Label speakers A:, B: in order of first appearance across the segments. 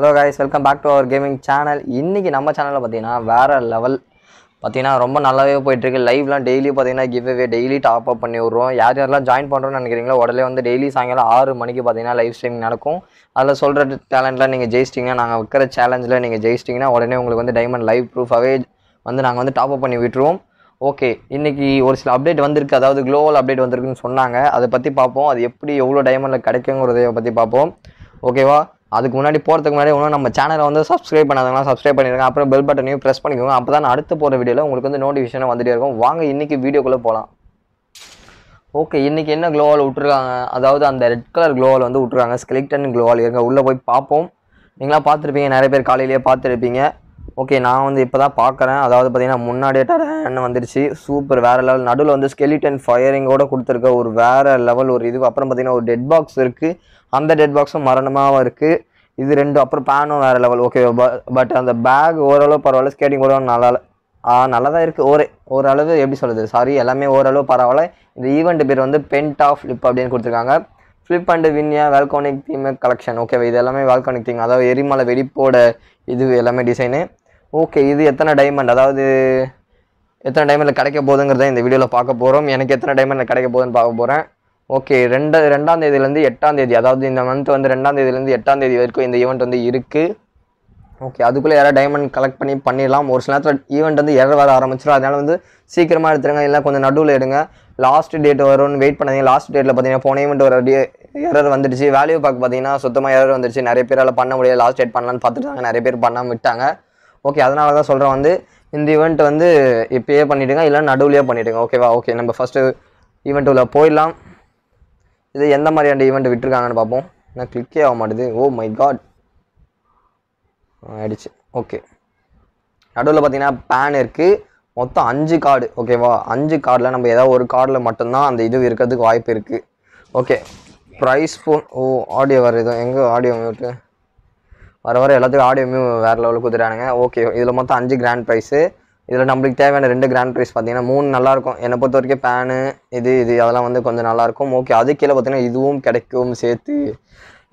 A: hello guys welcome back to our gaming channel இன்றைக்கி நம்ம சேனலில் பார்த்தீங்கன்னா வேறு லெவல் பார்த்தீங்கன்னா ரொம்ப நல்லாவே போயிட்டுருக்கு லைவ்லாம் டெய்லி பார்த்தீங்கன்னா கிவ்வே டெய்லி டாப் அப் பண்ணி விடுவோம் யார் யாரெல்லாம் ஜாயின் பண்ணுறோன்னு நினைக்கிறீங்களோ உடனே வந்து டெய்லி சாயங்காலம் ஆறு மணிக்கு பார்த்தீங்கன்னா லைவ் ஸ்ட்ரீமிங் நடக்கும் அதில் சொல்கிற டேலண்ட்லாம் நீங்கள் ஜெயிச்சிட்டிங்கன்னா நாங்கள் வைக்கிற சேலஞ்சில் நீங்கள் ஜெயிச்சிட்டிங்கன்னா உடனே உங்களுக்கு வந்து டைமண்ட் லைவ் ப்ரூஃபாகவே வந்து நாங்கள் வந்து டாப் அப் பண்ணி விட்டுருவோம் ஓகே இன்றைக்கி ஒரு சில அப்டேட் வந்திருக்கு அதாவது குளோவல் அப்டேட் வந்திருக்குன்னு சொன்னாங்க அதை பற்றி பார்ப்போம் அது எப்படி எவ்வளோ டைமண்டில் கிடைக்குங்கிறத பற்றி பார்ப்போம் ஓகேவா அதுக்கு முன்னாடி போகிறதுக்கு முன்னாடி இன்னும் நம்ம சேனலை வந்து சப்ஸ்கிரைப் பண்ணாதவங்க சப்ஸ்கிரைப் பண்ணிடுங்க அப்புறம் பெல் பட்டனையும் ப்ரெஸ் பண்ணிக்கோங்க அப்போ தான் அடுத்து போகிற வீடியோவில் உங்களுக்கு வந்து நோட்டிஃபிகேஷன் வந்துகிட்டே இருக்கும் வாங்க இன்றைக்கி வீடியோக்குள்ளே போகலாம் ஓகே இன்றைக்கி என்ன க்ளோவால் விட்ருக்காங்க அதாவது அந்த ரெட் கலர் க்ளோவால் வந்து விட்ருக்காங்க ஸ்கெலிக்டன் க்ளோவால் இருக்க உள்ளே போய் பார்ப்போம் நீங்களாம் பார்த்துருப்பீங்க நிறைய பேர் காலையிலேயே பார்த்துருப்பீங்க ஓகே நான் வந்து இப்போ தான் பார்க்குறேன் அதாவது பார்த்தீங்கன்னா முன்னாடியே டரன் வந்துருச்சு சூப்பர் வேறு லெவல் நடுவில் வந்து ஸ்கெலிட்டன் ஃபயரிங்கோடு கொடுத்துருக்க ஒரு வேறு லெவல் ஒரு இது அப்புறம் பார்த்திங்கன்னா ஒரு டெட் பாக்ஸ் இருக்குது அந்த டெட் பாக்ஸும் மரணமாகவும் இருக்குது இது ரெண்டும் அப்புறம் பேனும் வேறு லெவல் ஓகே பட் அந்த பேக் ஓரளவு பரவாயில்ல ஸ்கேட்டிங் கூட நல்லா நல்லா தான் இருக்குது ஓரே ஓரளவு எப்படி சொல்கிறது சாரி எல்லாமே ஓரளவு பரவாயில்ல இந்த ஈவெண்ட் பேர் வந்து பென்ட் ஆஃப் ஃப்ளிப் அப்படின்னு கொடுத்துருக்காங்க ஃப்ளிப் அண்டு வின்யா வெல்கானிக் தீம் கலெக்ஷன் ஓகேவா இது எல்லாமே வெல்கானிக் தீம் அதாவது எரிமலை வெடிப்போட இது எல்லாமே டிசைனு ஓகே இது எத்தனை டைமண்ட் அதாவது எத்தனை டைமண்டில் கிடைக்க போகுதுங்கிறத இந்த வீடியோவில் பார்க்க போகிறோம் எனக்கு எத்தனை டைமண்டில் கிடைக்க போகுதுன்னு பார்க்க போகிறேன் ஓகே ரெண்டு ரெண்டாம் தேதியிலேருந்து எட்டாம் தேதி அதாவது இந்த மந்த் வந்து ரெண்டாம் தேதியிலேருந்து எட்டாம் தேதி வரைக்கும் இந்த ஈவெண்ட் வந்து இருக்குது ஓகே அதுக்குள்ளே யாராவது டைமண்ட் கலெக்ட் பண்ணி பண்ணிடலாம் ஒரு சில நேரத்தில் ஈவெண்ட் வந்து எரர் வர ஆரம்பிச்சிடும் அதனால் வந்து சீக்கிரமாக எடுத்துருங்க இல்லை கொஞ்சம் நடுவில் எடுங்க லாஸ்ட் டேட் வரும்னு வெயிட் பண்ணாதீங்க லாஸ்ட் டேட்டில் பார்த்தீங்கன்னா போன ஈவெண்ட் ஒரு எரர் வந்துடுச்சு வேல்யூ பார்க்க பார்த்தீங்கன்னா சுத்தமாக எரர் வந்துடுச்சு நிறைய பேரால் பண்ண முடியாது லாஸ்ட் டேட் பண்ணலான்னு பார்த்துட்டாங்க நிறைய பேர் பண்ணாமல் விட்டாங்க ஓகே அதனால தான் சொல்கிறேன் வந்து இந்த ஈவெண்ட் வந்து இப்போயே பண்ணிவிடுங்க இல்லை நடுவில் பண்ணிவிடுங்க ஓகேவா ஓகே நம்ம ஃபஸ்ட்டு ஈவெண்ட்டில் போயிடலாம் இது எந்த மாதிரியான ஈவெண்ட் விட்டுருக்காங்கன்னு பார்ப்போம் நான் கிளிக்கே ஆக மாட்டேது ஓ oh மை காட் ஆயிடுச்சு ஓகே நடுவில் பார்த்தீங்கன்னா பேன் இருக்குது மொத்தம் அஞ்சு கார்டு ஓகேவா அஞ்சு கார்டில் நம்ம ஏதாவது ஒரு கார்டில் மட்டும்தான் அந்த இது இருக்கிறதுக்கு வாய்ப்பு இருக்குது okay prize phone oh audio வருது எங்கே ஆடியோ மியூட்டு வர வர எல்லாத்துக்கும் ஆடியோ மியூ வேறு லெவலுக்கு கொடுத்துட்டானுங்க ஓகே இதில் மொத்தம் அஞ்சு கிராண்ட் ப்ரைஸு இதில் நம்மளுக்கு தேவையான ரெண்டு கிராண்ட் ப்ரைஸ் பார்த்தீங்கன்னா மூணு நல்லாயிருக்கும் என்னை பொறுத்த வரைக்கும் பேனு இது இது அதெல்லாம் வந்து கொஞ்சம் நல்லாயிருக்கும் ஓகே அது கீழே பார்த்தீங்கன்னா இதுவும் கிடைக்கும் சேர்த்து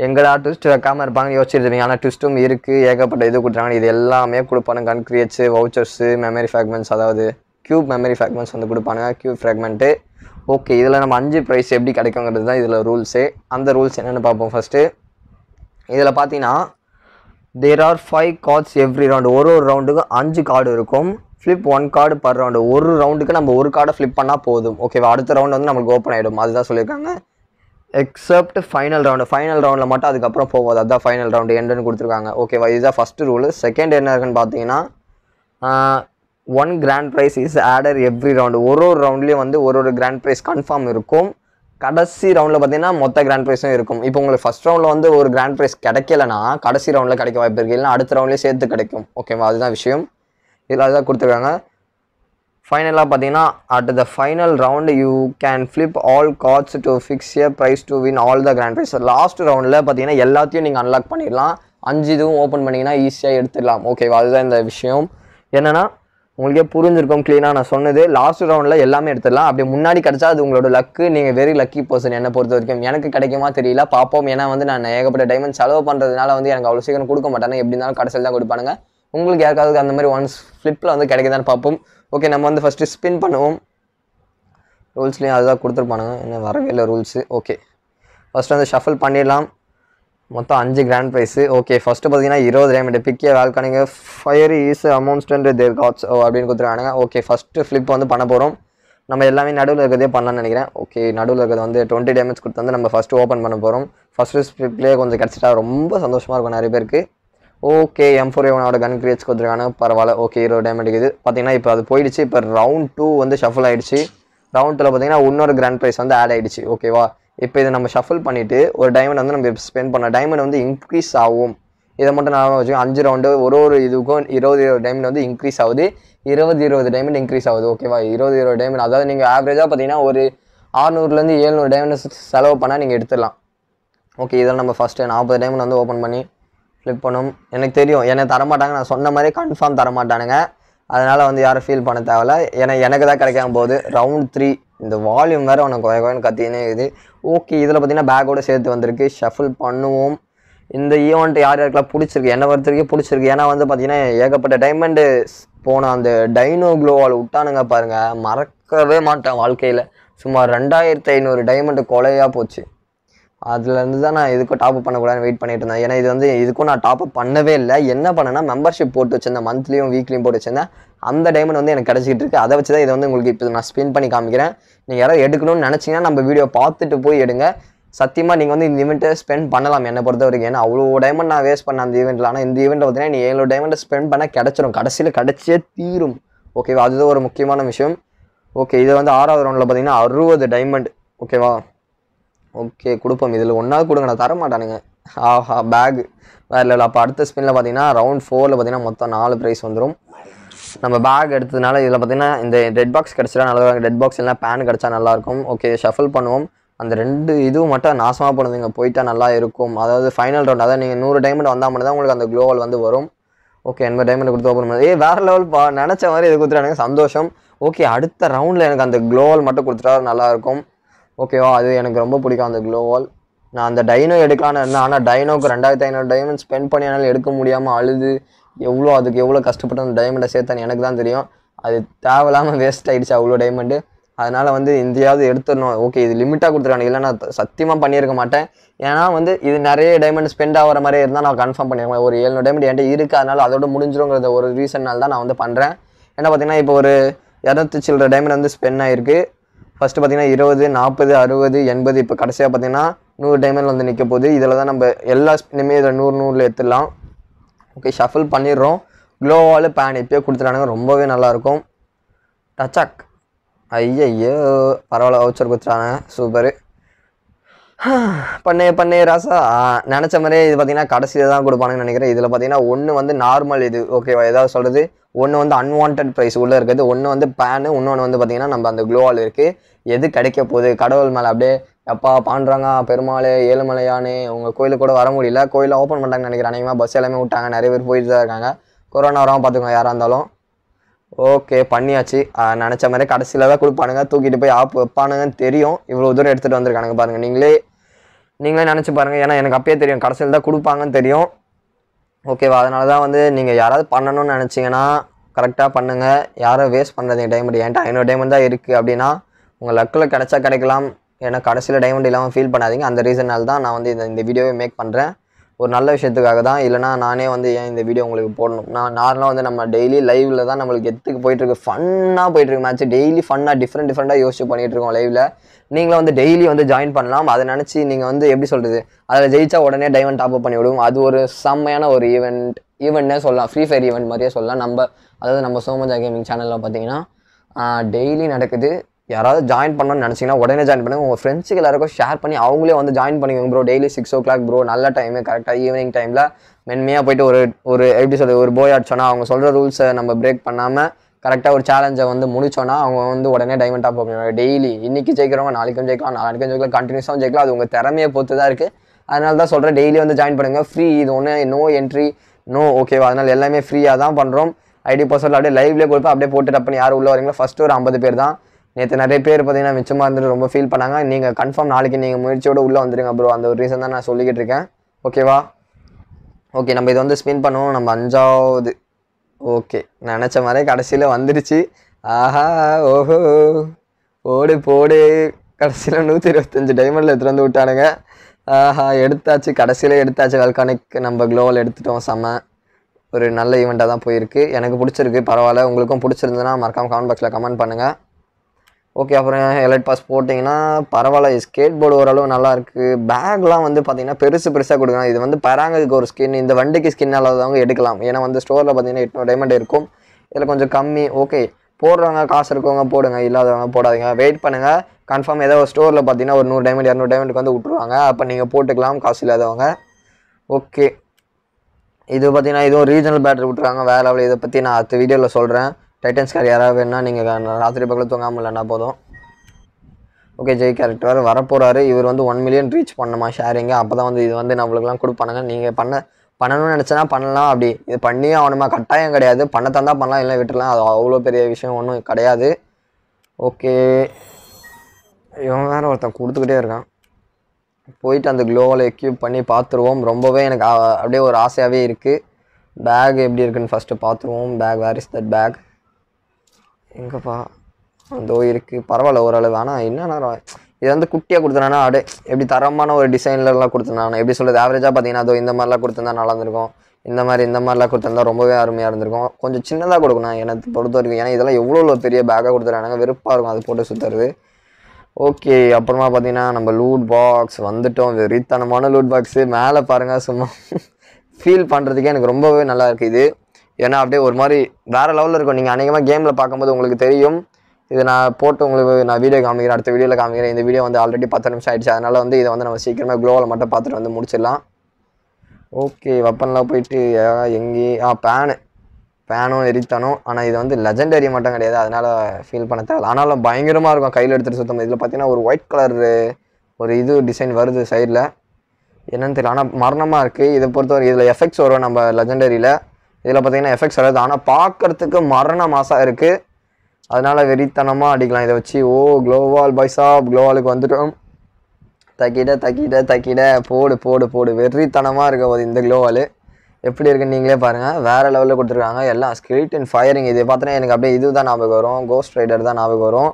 A: எங்கடா ட்விஸ்ட் வைக்காமல் இருப்பாங்கன்னு யோசிச்சிருப்பீங்க ஆனால் ட்விஸ்ட்டும் இருக்குது ஏகப்பட்ட இது கொடுத்துறாங்க இது எல்லாமே கொடுப்பானுங்க கன் கிரியேட்ஸு வவுச்சர்ஸு மெமரி ஃபேக்மெண்ட்ஸ் அதாவது க்யூப் மெமரி ஃபேக்மெண்ட்ஸ் வந்து கொடுப்பாங்க க்யூப் ஃப்ராக்மெண்ட்டு ஓகே இதில் நம்ம அஞ்சு ப்ரைஸ் எப்படி கிடைக்குங்கிறது தான் இதில் ரூல்ஸு அந்த ரூல்ஸ் என்னென்னு பார்ப்போம் ஃபஸ்ட்டு இதில் பார்த்தீங்கன்னா there are five cards every round ஒரு ஒரு ரவுண்டுக்கும் அஞ்சு கார்டு இருக்கும் flip one card per round ஒரு ரவுண்டுக்கு நம்ம ஒரு கார்டை ஃப்ளிப் பண்ணால் போதும் ஓகேவா அடுத்த ரவுண்டு வந்து நம்மளுக்கு ஓப்பன் ஆகிடும் அதுதான் சொல்லியிருக்காங்க எக்ஸப்ட் ஃபைனல் ரவுண்டு ஃபைனல் ரவுண்டில் மட்டும் அதுக்கப்புறம் போகாது அதுதான் ஃபைனல் ரவுண்டு எண்டுன்னு கொடுத்துருக்காங்க ஓகேவா இதுதான் ஃபஸ்ட்டு ரூலு செகண்ட் என்ன இருக்குன்னு பார்த்தீங்கன்னா one grand prize is order every round ஒரு ஒரு ரவுண்ட்லேயும் வந்து ஒரு ஒரு கிராண்ட் ப்ரைஸ் கன்ஃபார்ம் இருக்கும் கடைசி ரவுண்டில் பார்த்தீங்கன்னா மொத்த கிராண்ட் ப்ரைஸும் இருக்கும் இப்போ உங்களுக்கு ஃபஸ்ட் ரவுண்டில் வந்து ஒரு கிராண்ட் ப்ரைஸ் கிடைக்கலனா கடைசி ரவுண்டில் கிடைக்க வாய்ப்பு இருக்குது இல்லைனா அடுத்த ரவுண்ட்லேயே சேர்த்து கிடைக்கும் ஓகேவா அதுதான் விஷயம் இதில் அதுதான் கொடுத்துருக்காங்க ஃபைனலாக பார்த்தீங்கன்னா at the final round you can flip all cards to fix your prize to win all the grand prize last ரவுண்டில் பார்த்தீங்கன்னா எல்லாத்தையும் நீங்கள் அன்லாக் பண்ணிடலாம் அஞ்சு இதுவும் ஓப்பன் பண்ணிங்கன்னா ஈஸியாக எடுத்துடலாம் ஓகேவா அதுதான் இந்த விஷயம் என்னென்னா உங்களுக்கே புரிஞ்சிருக்கும் க்ளீனாக நான் சொன்னது லாஸ்ட் ரவுண்டில் எல்லாமே எடுத்துடலாம் அப்படி முன்னாடி கிடச்சா அது உங்களோட லக்கு நீங்கள் வெரி லக்கி பர்சன் என்னை பொறுத்த வரைக்கும் எனக்கு கிடைக்குமா தெரியல பார்ப்போம் ஏன்னா வந்து நான் ஏகப்பட்ட டைமண்ட் செலவு பண்ணுறதுனால வந்து எனக்கு அவ்வளோ சீக்கிரம் கொடுக்க மாட்டேன்னா எப்படி இருந்தாலும் கடைசியில் தான் கொடுப்பானுங்க உங்களுக்கு யாருக்காவது அந்த மாதிரி ஒன்ஸ் ஃப்ளிப்பில் வந்து கிடைக்குதான்னு பார்ப்போம் ஓகே நம்ம வந்து ஃபஸ்ட்டு ஸ்பின் பண்ணுவோம் ரூல்ஸ்லேயும் அதுதான் கொடுத்துருப்பானுங்க என்ன வரவே இல்லை ரூல்ஸு ஓகே ஃபஸ்ட்டு வந்து ஷஃபில் பண்ணிடலாம் மொத்தம் அஞ்சு கிராண்ட் ப்ரைஸு ஓகே ஃபஸ்ட்டு பார்த்தீங்கன்னா இருபது ரேமெண்ட் பிக்கே வேல்கானிங்க ஃபயர் ஈஸ் அமௌண்ட்ஸ்டன்ட் தேர் காட்ஸ் அப்படின்னு கொடுத்துருக்கானுங்க ஓகே ஃபஸ்ட்டு ஃப்ளிப் வந்து பண்ண போகிறோம் நம்ம எல்லாமே நடுவில் இருக்கிறதே பண்ணலாம்னு நினைக்கிறேன் ஓகே நடுவில் இருக்கிறது வந்து டுவெண்ட்டி டேமேஜ் கொடுத்து வந்து நம்ம ஃபஸ்ட்டு ஓப்பன் பண்ண போகிறோம் ஃபஸ்ட்டு ஸ்பிப்லேயே கொஞ்சம் கிடச்சிட்டா ரொம்ப சந்தோஷமாக இருக்கும் நிறைய பேருக்கு ஓகே எம் ஃபோர் எவனோட கன் கிரியேட்ஸ் கொடுத்துருக்காங்க பரவாயில்ல ஓகே இருபது டேம் அடிக்குது பார்த்தீங்கன்னா இப்போ அது போயிடுச்சு இப்போ ரவுண்ட் டூ வந்து ஷஃபிள் ரவுண்ட் ரவுண்டில் பார்த்தீங்கன்னா இன்னொரு கிராண்ட் ப்ரைஸ் வந்து ஆட் ஆகிடுச்சு ஓகேவா இப்போ இதை நம்ம ஷஃபிள் பண்ணிவிட்டு ஒரு டைமண்ட் வந்து நம்ம ஸ்பெண்ட் பண்ண டைமண்ட் வந்து இன்க்ரீஸ் ஆகும் இதை மட்டும் நான் வச்சுக்கோங்க அஞ்சு ரவுண்டு ஒரு ஒரு இதுக்கும் இருபது இருபது டைமண்ட் வந்து இன்க்ரீஸ் ஆகுது இருபது இருபது டைமண்ட் இன்க்ரீஸ் ஆகுது ஓகேவா இருபது இருபது டைமண்ட் அதாவது நீங்கள் ஆவரேஜாக பார்த்தீங்கன்னா ஒரு ஆறுநூறுலேருந்து ஏழ்நூறு டைமண்ட் செலவு பண்ணால் நீங்கள் எடுத்துடலாம் ஓகே இதில் நம்ம ஃபஸ்ட்டு நாற்பது டைமண்ட் வந்து ஓப்பன் பண்ணி ஃப்ளிப் பண்ணும் எனக்கு தெரியும் என்னை தரமாட்டாங்க நான் சொன்ன மாதிரி கன்ஃபார்ம் தரமாட்டானுங்க அதனால் வந்து யாரும் ஃபீல் பண்ண தேவையில்ல ஏன்னா எனக்கு தான் கிடைக்காம போகுது ரவுண்ட் த்ரீ இந்த வால்யூம் வேறு உனக்கு கொய கொயன்னு கத்தினே இது ஓகே இதில் பார்த்தீங்கன்னா பேக்கோடு சேர்த்து வந்திருக்கு ஷஃபில் பண்ணுவோம் இந்த ஈவெண்ட் யார் யாருக்கெல்லாம் பிடிச்சிருக்கு என்ன வரைக்கும் பிடிச்சிருக்கு ஏன்னா வந்து பார்த்தீங்கன்னா ஏகப்பட்ட டைமண்டு போன அந்த டைனோ க்ளோவால் விட்டானுங்க பாருங்கள் மறக்கவே மாட்டேன் வாழ்க்கையில் சுமார் ரெண்டாயிரத்து ஐநூறு டைமண்டு கொலையாக போச்சு அதுலேருந்து தான் நான் எதுக்கும் டாப் அப் பண்ணக்கூடாதுன்னு வெயிட் பண்ணிட்டு இருந்தேன் ஏன்னா இது வந்து இதுக்கும் நான் டாப் அப் பண்ணவே இல்லை என்ன பண்ணேன்னா மெம்பர்ஷிப் போட்டு வச்சிருந்தேன் மந்த்லியும் வீக்லியும் போட்டு வச்சிருந்தேன் அந்த டைமண்ட் வந்து எனக்கு கிடச்சிட்டு இருக்குது அதை வச்சு தான் இதை வந்து உங்களுக்கு இப்போ நான் ஸ்பின் பண்ணி காமிக்கிறேன் நீங்கள் யாராவது எடுக்கணும்னு நினச்சிங்கன்னா நம்ம வீடியோ பார்த்துட்டு போய் எடுங்க சத்தியமாக நீங்கள் வந்து இந்த ஈவெண்ட்டை ஸ்பெண்ட் பண்ணலாம் என்னை பொறுத்த வரைக்கும் ஏன்னா அவ்வளோ டைமண்ட் நான் வேஸ்ட் பண்ண அந்த ஈவெண்ட்டில் ஆனால் இந்த ஈவெண்ட்டில் பார்த்தீங்கன்னா நீ ஏழு டைமண்டை ஸ்பெண்ட் பண்ணால் கிடச்சிரும் கடைசியில் கிடச்சே தீரும் ஓகேவா அதுதான் ஒரு முக்கியமான விஷயம் ஓகே இதை வந்து ஆறாவது ரவுண்டில் பார்த்தீங்கன்னா அறுபது டைமண்ட் ஓகேவா ஓகே கொடுப்போம் இதில் ஒன்றாவது கொடுங்க நான் தர மாட்டானுங்க ஆஹா பேகு வேறு இல்லை அப்போ அடுத்த ஸ்பின்ல பார்த்தீங்கன்னா ரவுண்ட் ஃபோரில் பார்த்தீங்கன்னா மொத்தம் நாலு ப்ரைஸ் வந்துடும் நம்ம பேக் எடுத்ததுனால இதில் பார்த்தீங்கன்னா இந்த ரெட் பாக்ஸ் கிடச்சிட்டா நல்லா இருக்கும் ரெட் பாக்ஸ் இல்லைனா பேன் கிடச்சா நல்லாயிருக்கும் ஓகே ஷஃபில் பண்ணுவோம் அந்த ரெண்டு இதுவும் மட்டும் நாசமாக பண்ணுதுங்க போயிட்டா நல்லா இருக்கும் அதாவது ஃபைனல் ரவுண்ட் அதாவது நீங்கள் நூறு டைமண்ட் வந்தால் மட்டும் தான் உங்களுக்கு அந்த க்ளோவல் வந்து வரும் ஓகே எண்பது டைமண்ட் கொடுத்து ஓப்பன் பண்ணி ஏ வேறு லெவல் பா நினச்ச மாதிரி இது கொடுத்துட்டா எனக்கு சந்தோஷம் ஓகே அடுத்த ரவுண்டில் எனக்கு அந்த க்ளோவல் மட்டும் கொடுத்துட்டா நல்லாயிருக்கும் ஓகேவா அது எனக்கு ரொம்ப பிடிக்கும் அந்த க்ளோவால் நான் அந்த டைனோ எடுக்கலான்னு இருந்தேன் ஆனால் டைனோக்கு ரெண்டாயிரத்தி ஐநூறு டைமண்ட் ஸ்பெண்ட் பண்ணி என்னால் எடுக்க முடியாமல் அழுது எவ்வளோ அதுக்கு எவ்வளோ கஷ்டப்பட்டு அந்த டைமண்டை சேர்த்தேன்னு எனக்கு தான் தெரியும் அது தேவையில்லாமல் வேஸ்ட் ஆகிடுச்சு அவ்வளோ டைமண்டு அதனால் வந்து இந்தியாவது எடுத்துடணும் ஓகே இது லிமிட்டாக கொடுத்துருக்காங்க இல்லை நான் சத்தியமாக பண்ணியிருக்க மாட்டேன் ஏன்னா வந்து இது நிறைய டைமண்ட் ஸ்பெண்ட் ஆகிற மாதிரி இருந்தால் நான் கன்ஃபார்ம் பண்ணியிருக்கேன் ஒரு ஏழு டைமண்ட் என்கிட்ட இருக்குது அதனால் அதோட முடிஞ்சிருங்கிறத ஒரு ரீசன்னால் தான் நான் வந்து பண்ணுறேன் ஏன்னா பார்த்தீங்கன்னா இப்போ ஒரு இரநூத்தி சில்லற டைமண்ட் வந்து ஸ்பெண்ட் ஆகிருக்கு ஃபஸ்ட்டு பார்த்தீங்கன்னா இருபது நாற்பது அறுபது எண்பது இப்போ கடைசியாக பார்த்தீங்கன்னா நூறு டைமண்ட் வந்து நிற்க போகுது இதில் தான் நம்ம எல்லா ஸ்பின்னுமே இதில் நூறு நூறில் எடுத்துடலாம் ஓகே ஷஃபில் பண்ணிடுறோம் க்ளோவால் பேன் இப்போயே கொடுத்துட்டானுங்க ரொம்பவே நல்லாயிருக்கும் டச்சாக் ஐயையோ பரவாயில்ல அவுச்சர் கொடுத்துட்டானே சூப்பரு பண்ணே பண்ணே ராசா நினச்ச மாதிரியே இது பார்த்தீங்கன்னா கடைசியில் தான் கொடுப்பானுன்னு நினைக்கிறேன் இதில் பார்த்தீங்கன்னா ஒன்று வந்து நார்மல் இது ஓகேவா ஏதாவது சொல்கிறது ஒன்று வந்து அன்வான்ட் ப்ரைஸ் உள்ளே இருக்குது ஒன்று வந்து பேனு இன்னொன்று வந்து பார்த்தீங்கன்னா நம்ம அந்த குளோவால் இருக்குது எது கிடைக்க போகுது கடவுள் மேலே அப்படியே எப்பா பாண்டுறாங்க பெருமாள் ஏழுமலையானே உங்கள் கோயிலுக்கு கூட வர முடியல கோயிலை ஓப்பன் பண்ணுறாங்கன்னு நினைக்கிறேன் அநேகமாக பஸ் எல்லாமே விட்டாங்க நிறைய பேர் போயிட்டு தான் இருக்காங்க கொரோனா வராமல் பார்த்துக்கோங்க யாராக இருந்தாலும் ஓகே பண்ணியாச்சு நினச்ச மாதிரி கடைசியில் தான் கொடுப்பானுங்க தூக்கிட்டு போய் ஆப் வைப்பானுங்கன்னு தெரியும் இவ்வளோ தூரம் எடுத்துகிட்டு வந்திருக்கானுங்க பாருங்கள் நீங்களே நீங்களே நினச்சி பாருங்கள் ஏன்னா எனக்கு அப்பயே தெரியும் கடைசியில் தான் கொடுப்பாங்கன்னு தெரியும் ஓகேவா அதனால தான் வந்து நீங்கள் யாராவது பண்ணணும்னு நினச்சிங்கன்னா கரெக்டாக பண்ணுங்கள் யாரும் வேஸ்ட் பண்ணுறது டைமண்ட் என்கிட்ட ஐநூறு டைமண்ட் தான் இருக்குது அப்படின்னா உங்கள் லக்கில் கிடச்சா கிடைக்கலாம் ஏன்னா கடைசியில் டைமண்ட் இல்லாமல் ஃபீல் பண்ணாதீங்க அந்த ரீசனால் தான் நான் வந்து இந்த இந்த வீடியோவை மேக் பண்ணுறேன் ஒரு நல்ல விஷயத்துக்காக தான் இல்லைனா நானே வந்து ஏன் இந்த வீடியோ உங்களுக்கு போடணும் நான் நார்மலாக வந்து நம்ம டெய்லி லைவில் தான் நம்மளுக்கு எத்துக்கு போயிட்டுருக்கு ஃபன்னாக போயிட்டுருக்கு மேட்ச் டெய்லி ஃபன்னாக டிஃப்ரெண்ட் டிஃப்ரெண்ட்டாக யோசிச்சு பண்ணிகிட்டு இருக்கோம் லைவில் நீங்களும் வந்து டெய்லி வந்து ஜாயின் பண்ணலாம் அதை நினச்சி நீங்கள் வந்து எப்படி சொல்கிறது அதில் ஜெயிச்சா உடனே டைமண்ட் டாப் அப் பண்ணி விடுவோம் அது ஒரு செம்மையான ஒரு ஈவெண்ட் ஈவெண்ட்னே சொல்லலாம் ஃப்ரீ ஃபயர் ஈவெண்ட் மாதிரியே சொல்லலாம் நம்ம அதாவது நம்ம சோமஜா கேமிங் சேனலில் பார்த்தீங்கன்னா டெய்லி நடக்குது யாராவது ஜாயின் பண்ணணும்னு நினச்சிங்கன்னா உடனே ஜாயின் பண்ணுங்க உங்கள் ஃப்ரெண்ட்ஸ் எல்லாருக்கும் ஷேர் பண்ணி அவங்களே வந்து ஜாயின் பண்ணிக்கோங்க bro daily six o'clock bro நல்ல டைமு கரெக்டாக ஈவினிங் டைமில் மென்மையாக போயிட்டு ஒரு ஒரு எப்படி சொல்கிறது ஒரு போய் அடிச்சோன்னா அவங்க சொல்கிற ரூல்ஸை நம்ம பிரேக் பண்ணாமல் கரெக்டாக ஒரு சேலஞ்சை வந்து முடிச்சோன்னா அவங்க வந்து உடனே டைமண்ட் ஆஃப் பண்ணுவாங்க டெய்லி இன்றைக்கி ஜெயிக்கிறவங்க நாளைக்கும் ஜெயிக்கலாம் நாளைக்கும் ஜெயிக்கலாம் கண்டினியூஸாக ஜெயிக்கலாம் அது உங்கள் திறமையை பொறுத்து தான் இருக்குது அதனால தான் சொல்கிறேன் டெய்லி வந்து ஜாயின் பண்ணுங்கள் ஃப்ரீ இது ஒன்று நோ என்ட்ரி நோ ஓகேவா அதனால் எல்லாமே ஃப்ரீயாக தான் பண்ணுறோம் ஐடி பர்சனில் அப்படியே லைவ்லேயே கொடுப்பேன் அப்படியே போட்டு டப் யார் உள்ள வரீங்களோ ஃபஸ்ட்டு ஒரு ஐம்பது பேர் தான் நேற்று நிறைய பேர் பார்த்தீங்கன்னா மிச்சமாக இருந்துட்டு ரொம்ப ஃபீல் பண்ணாங்க நீங்கள் கன்ஃபார்ம் நாளைக்கு நீங்கள் முயற்சியோடு உள்ளே வந்துடுங்க ப்ரோ அந்த ஒரு ரீசன் தான் நான் சொல்லிக்கிட்டு இருக்கேன் ஓகேவா ஓகே நம்ம இதை வந்து ஸ்பின் பண்ணுவோம் நம்ம அஞ்சாவது ஓகே நினச்ச மாதிரி கடைசியில் வந்துடுச்சு ஆஹா ஓஹோ போடு போடு கடைசியில் நூற்றி இருபத்தஞ்சு டைமண்டில் எடுத்துகிட்டு வந்து விட்டானுங்க ஆஹா எடுத்தாச்சு கடைசியில் எடுத்தாச்சு வெல்கானிக் நம்ம க்ளோவில் எடுத்துட்டோம் செம்ம ஒரு நல்ல ஈவெண்ட்டாக தான் போயிருக்கு எனக்கு பிடிச்சிருக்கு பரவாயில்ல உங்களுக்கும் பிடிச்சிருந்ததுன்னா மறக்காமல் கமெண்ட் பாக்ஸில் கமெண்ட் பண்ணுங்கள் ஓகே அப்புறம் எலைட் பாஸ் போட்டிங்கன்னா பரவாயில்ல ஸ்கேட் போர்டு ஓரளவு நல்லாயிருக்கு பேக்லாம் வந்து பார்த்திங்கன்னா பெருசு பெருசாக கொடுக்கலாம் இது வந்து பராங்கதுக்கு ஒரு ஸ்கின் இந்த வண்டிக்கு ஸ்கின் அல்லாதவங்க எடுக்கலாம் ஏன்னா வந்து ஸ்டோரில் பார்த்திங்கன்னா எட்நூறு டைமண்ட் இருக்கும் இதில் கொஞ்சம் கம்மி ஓகே போடுறவங்க காசு இருக்கவங்க போடுங்க இல்லாதவங்க போடாதீங்க வெயிட் பண்ணுங்கள் கன்ஃபார்ம் ஏதோ ஒரு ஸ்டோரில் பார்த்தீங்கன்னா ஒரு நூறு டைமண்ட் இரநூறு டைமண்டுக்கு வந்து விட்ருவாங்க அப்போ நீங்கள் போட்டுக்கலாம் காசு இல்லாதவங்க ஓகே இது பார்த்தீங்கன்னா இதுவும் ரீஜனல் பேட்டரி விட்ருக்காங்க வேறு லெவல் இதை பற்றி நான் அடுத்த வீடியோவில் சொல்கிறேன் டைட்டன்ஸ்கார் யாராவது வேணால் நீங்கள் ராத்திரி பக்கத்தில் தூங்காமல் இல்லைனா போதும் ஓகே ஜெய் கேரக்டர் வரப்போகிறாரு இவர் வந்து ஒன் மில்லியன் ரீச் பண்ணுமா ஷேரிங்க அப்போ தான் வந்து இது வந்து நம்மளுக்குலாம் கொடுப்பானுங்க நீங்கள் பண்ண பண்ணணும்னு நினச்சனா பண்ணலாம் அப்படி இது பண்ணியும் அவனுமா கட்டாயம் கிடையாது பண்ண தந்தால் பண்ணலாம் இல்லை விட்டுலாம் அது அவ்வளோ பெரிய விஷயம் ஒன்றும் கிடையாது ஓகே இவன் வேறு ஒருத்தன் கொடுத்துக்கிட்டே இருக்கான் போயிட்டு அந்த க்ளோவில் எக்யூப் பண்ணி பார்த்துருவோம் ரொம்பவே எனக்கு அப்படியே ஒரு ஆசையாகவே இருக்குது பேக் எப்படி இருக்குன்னு ஃபஸ்ட்டு பார்த்துருவோம் bag where is that bag எங்கப்பா அந்தோ இருக்குது பரவாயில்ல ஓரளவு ஆனால் என்னென்னா இது வந்து குட்டியாக கொடுத்தனா அடே எப்படி தரமான ஒரு டிசைன்லலாம் கொடுத்துருந்தாங்க எப்படி சொல்கிறது ஆவரேஜாக பார்த்தீங்கன்னா அதோ இந்த மாதிரிலாம் கொடுத்துருந்தா நல்லா இருந்திருக்கும் இந்த மாதிரி இந்த மாதிரிலாம் கொடுத்துருந்தா ரொம்பவே அருமையாக இருந்திருக்கும் கொஞ்சம் சின்னதாக கொடுக்கணும் எனக்கு பொறுத்த வரைக்கும் ஏன்னா இதெல்லாம் எவ்வளோ பெரிய பேக்காக கொடுத்துறானுங்க வெறுப்பாக இருக்கும் அது போட்டு சுற்றுறது ஓகே அப்புறமா பார்த்தீங்கன்னா நம்ம லூட் பாக்ஸ் வந்துட்டோம் வெறித்தனமான லூட் பாக்ஸு மேலே பாருங்கள் சும்மா ஃபீல் பண்ணுறதுக்கே எனக்கு ரொம்பவே நல்லா இருக்குது இது ஏன்னா அப்படியே ஒரு மாதிரி வேறு லெவலில் இருக்கும் நீங்கள் அநேகமாக கேமில் பார்க்கும்போது உங்களுக்கு தெரியும் இது நான் போட்டு உங்களுக்கு நான் வீடியோ காமிக்கிறேன் அடுத்த வீடியோவில் காமிக்கிறேன் இந்த வீடியோ வந்து ஆல்ரெடி பத்து நிமிஷம் ஆகிடுச்சு அதனால் வந்து இதை வந்து நம்ம சீக்கிரமாக க்ளோவில் மட்டும் பார்த்துட்டு வந்து முடிச்சிடலாம் ஓகே வெப்பனில் போயிட்டு எங்கே ஆ பேனு பேனும் எரித்தனும் ஆனால் இது வந்து லெஜண்டரி மட்டும் கிடையாது அதனால் ஃபீல் பண்ண தேவை ஆனாலும் பயங்கரமாக இருக்கும் கையில் எடுத்துகிட்டு சுத்தம் இதில் பார்த்தீங்கன்னா ஒரு ஒயிட் கலரு ஒரு இது டிசைன் வருது சைடில் என்னன்னு தெரியல ஆனால் மரணமாக இருக்குது இதை பொறுத்தவரை இதில் எஃபெக்ட்ஸ் வரும் நம்ம லெஜண்டரியில் இதில் பார்த்தீங்கன்னா எஃபெக்ட்ஸ் வராது ஆனால் பார்க்குறதுக்கு மரண மாசாக இருக்குது அதனால் வெறித்தனமாக அடிக்கலாம் இதை வச்சு ஓ க்ளோவால் பைசாப் க்ளோவாலுக்கு வந்துட்டோம் தக்கிட தக்கிட தக்கிட போடு போடு போடு வெறித்தனமாக இருக்க போது இந்த க்ளோவால் எப்படி இருக்குன்னு நீங்களே பாருங்கள் வேறு லெவலில் கொடுத்துருக்காங்க எல்லாம் அண்ட் ஃபயரிங் இது பார்த்தோன்னா எனக்கு அப்படியே இது தான் ஞாபகம் வரும் கோஸ்ட் ரைடர் தான் ஞாபகம் வரும்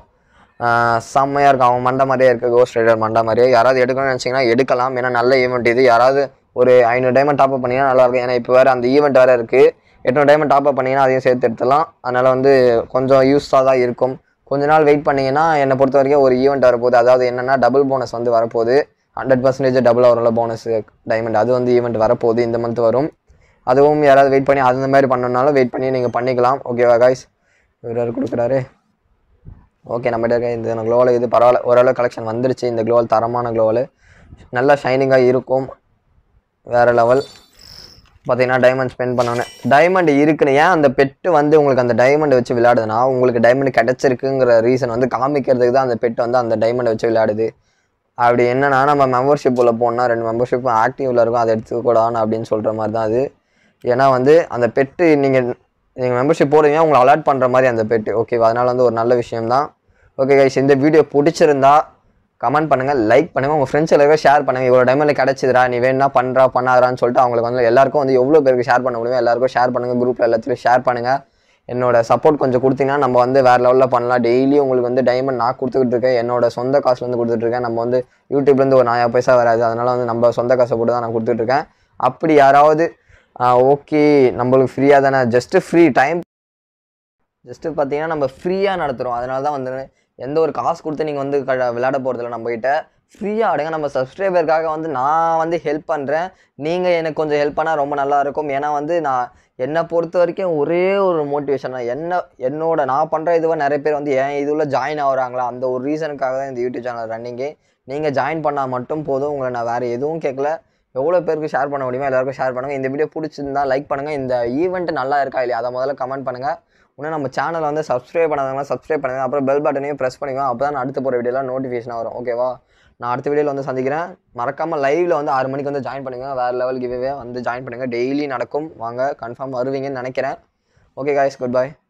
A: செம்மையாக இருக்கும் அவன் மண்டை மாதிரியே இருக்குது கோஸ்ட் ரைடர் மண்டை மாதிரியே யாராவது எடுக்கணும்னு நினச்சிங்கன்னா எடுக்கலாம் ஏன்னா நல்ல ஈவெண்ட் இது யாராவது ஒரு ஐநூறு டைமண்ட் டாப்அப் அப் நல்லா நல்லாயிருக்கும் ஏன்னா இப்போ வேறு அந்த ஈவெண்ட் வேறு இருக்குது எட்நூறு டைமண்ட் டாப்அப் பண்ணிங்கன்னா அதையும் சேர்த்து எடுத்துடலாம் அதனால் வந்து கொஞ்சம் யூஸாக தான் இருக்கும் கொஞ்ச நாள் வெயிட் பண்ணிங்கன்னா என்னை பொறுத்த வரைக்கும் ஒரு ஈவெண்ட் வரப்போகுது அதாவது என்னென்னா டபுள் போனஸ் வந்து வரப்போகுது ஹண்ட்ரட் பர்சன்டேஜ் டபுள் ஆகிற போனஸ் டைமண்ட் அது வந்து ஈவெண்ட் வரப்போகுது இந்த மந்த் வரும் அதுவும் யாராவது வெயிட் பண்ணி அந்த மாதிரி பண்ணணுனாலும் வெயிட் பண்ணி நீங்கள் பண்ணிக்கலாம் ஓகேவா காய்ஸ் இவர் கொடுக்குறாரு ஓகே நம்ம இருக்க இந்த க்ளோவில் இது பரவாயில்ல ஓரளவு கலெக்ஷன் வந்துருச்சு இந்த க்ளோவல் தரமான க்ளோவல் நல்லா ஷைனிங்காக இருக்கும் வேறு லெவல் பார்த்தீங்கன்னா டைமண்ட் ஸ்பெண்ட் பண்ணோன்னே டைமண்ட் இருக்குன்னு ஏன் அந்த பெட்டு வந்து உங்களுக்கு அந்த டைமண்ட் வச்சு விளையாடுதுன்னா உங்களுக்கு டைமண்ட் கிடச்சிருக்குங்கிற ரீசன் வந்து காமிக்கிறதுக்கு தான் அந்த பெட்டு வந்து அந்த டைமண்ட் வச்சு விளையாடுது அப்படி என்னென்னா நம்ம மெம்பர்ஷிப் உள்ள போனால் ரெண்டு மெம்பர்ஷிப்பும் ஆக்டிவில் இருக்கும் அதை எடுத்துக்கூடாது அப்படின்னு சொல்கிற மாதிரி தான் அது ஏன்னா வந்து அந்த பெட்டு நீங்கள் நீங்கள் மெம்பர்ஷிப் போடுறீங்க உங்களை அலாட் பண்ணுற மாதிரி அந்த பெட்டு ஓகேவா அதனால் வந்து ஒரு நல்ல விஷயம் தான் ஓகே கைஸ் இந்த வீடியோ பிடிச்சிருந்தா கமெண்ட் பண்ணுங்கள் லைக் பண்ணுங்கள் உங்கள் ஃப்ரெண்ட்ஸ் எல்லாருக்கும் ஷேர் பண்ணுங்கள் இவ்வளோ டைமில் கிடச்சிதுரா நீ வேணா பண்ணுறா பண்ணாதான்னு சொல்லிட்டு அவங்களுக்கு வந்து எல்லாருக்கும் வந்து எவ்வளோ பேருக்கு ஷேர் பண்ண முடியுமோ எல்லாருக்கும் ஷேர் பண்ணுங்கள் குரூப்பில் எல்லாத்துலையும் ஷேர் பண்ணுங்கள் என்னோட சப்போர்ட் கொஞ்சம் கொடுத்தீங்கன்னா நம்ம வந்து வேறு லெவலில் பண்ணலாம் டெய்லி உங்களுக்கு வந்து டைமண்ட் நான் கொடுத்துக்கிட்டு இருக்கேன் என்னோட சொந்த காசுலேருந்து கொடுத்துட்ருக்கேன் நம்ம வந்து யூடியூப்லேருந்து ஒரு நாயா பைசா வராது அதனால் வந்து நம்ம சொந்த காசை போட்டு தான் நான் கொடுத்துட்ருக்கேன் அப்படி யாராவது ஓகே நம்மளுக்கு ஃப்ரீயாக தானே ஜஸ்ட்டு ஃப்ரீ டைம் ஜஸ்ட்டு பார்த்தீங்கன்னா நம்ம ஃப்ரீயாக நடத்துகிறோம் அதனால தான் வந்து எந்த ஒரு காசு கொடுத்து நீங்கள் வந்து க விளையாட போகிறதில்ல நம்மகிட்ட ஃப்ரீயாக ஆடுங்க நம்ம சப்ஸ்கிரைபருக்காக வந்து நான் வந்து ஹெல்ப் பண்ணுறேன் நீங்கள் எனக்கு கொஞ்சம் ஹெல்ப் பண்ணால் ரொம்ப நல்லாயிருக்கும் ஏன்னா வந்து நான் என்னை பொறுத்த வரைக்கும் ஒரே ஒரு மோட்டிவேஷன் என்ன என்னோட நான் பண்ணுற இதுவாக நிறைய பேர் வந்து ஏன் இதுவில் ஜாயின் ஆகுறாங்களா அந்த ஒரு ரீசனுக்காக தான் இந்த யூடியூப் சேனல் ரன்னிங்கு நீங்கள் ஜாயின் பண்ணால் மட்டும் போதும் உங்களை நான் வேறு எதுவும் கேட்கல எவ்வளோ பேருக்கு ஷேர் பண்ண முடியுமோ எல்லாருக்கும் ஷேர் பண்ணுங்கள் இந்த வீடியோ பிடிச்சிருந்தா லைக் பண்ணுங்கள் இந்த ஈவெண்ட்டு நல்லா இருக்கா இல்லையா அதை முதல்ல கமெண்ட் பண்ணுங்கள் இன்னும் நம்ம சேனலை வந்து சப்ஸ்கிரைப் பண்ணாதவங்க சப்ஸ்கிரைப் பண்ணுங்க அப்புறம் பெல் பட்டனையும் ப்ரெஸ் பண்ணிக்கோ அப்போ தான் அடுத்து போகிற வீடியோலாம் நோட்டிஃபிகேஷன் வரும் ஓகேவா நான் அடுத்த வீடியோவில் வந்து சந்திக்கிறேன் மறக்காமல் லைவில் வந்து ஆறு மணிக்கு வந்து ஜாயின் பண்ணுங்கள் வேறு லெவல் கிவ்வே வந்து ஜாயின் பண்ணுங்கள் டெய்லி நடக்கும் வாங்க கன்ஃபார்ம் வருவீங்கன்னு நினைக்கிறேன் ஓகே காய்ஸ் குட் பாய்